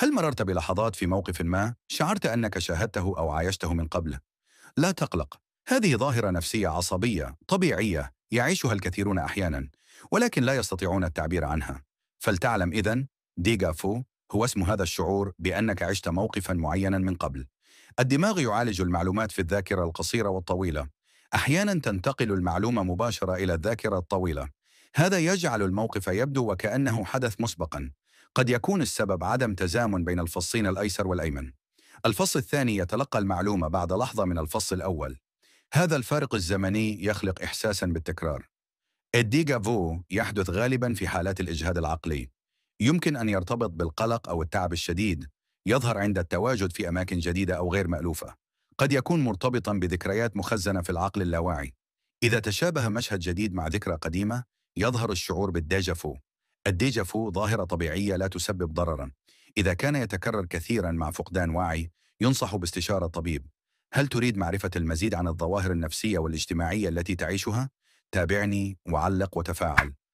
هل مررت بلحظات في موقف ما شعرت أنك شاهدته أو عايشته من قبل؟ لا تقلق، هذه ظاهرة نفسية عصبية طبيعية يعيشها الكثيرون أحياناً، ولكن لا يستطيعون التعبير عنها. فلتعلم إذن ديغافو هو اسم هذا الشعور بأنك عشت موقفاً معيناً من قبل. الدماغ يعالج المعلومات في الذاكرة القصيرة والطويلة. أحياناً تنتقل المعلومة مباشرة إلى الذاكرة الطويلة، هذا يجعل الموقف يبدو وكأنه حدث مسبقا قد يكون السبب عدم تزامن بين الفصين الأيسر والأيمن الفص الثاني يتلقى المعلومة بعد لحظة من الفص الأول هذا الفارق الزمني يخلق إحساسا بالتكرار الديجافو يحدث غالبا في حالات الإجهاد العقلي يمكن أن يرتبط بالقلق أو التعب الشديد يظهر عند التواجد في أماكن جديدة أو غير مألوفة قد يكون مرتبطا بذكريات مخزنة في العقل اللاواعي إذا تشابه مشهد جديد مع ذكرى قديمة يظهر الشعور بالديجافو الديجافو ظاهرة طبيعية لا تسبب ضررا إذا كان يتكرر كثيرا مع فقدان واعي ينصح باستشارة طبيب هل تريد معرفة المزيد عن الظواهر النفسية والاجتماعية التي تعيشها؟ تابعني وعلق وتفاعل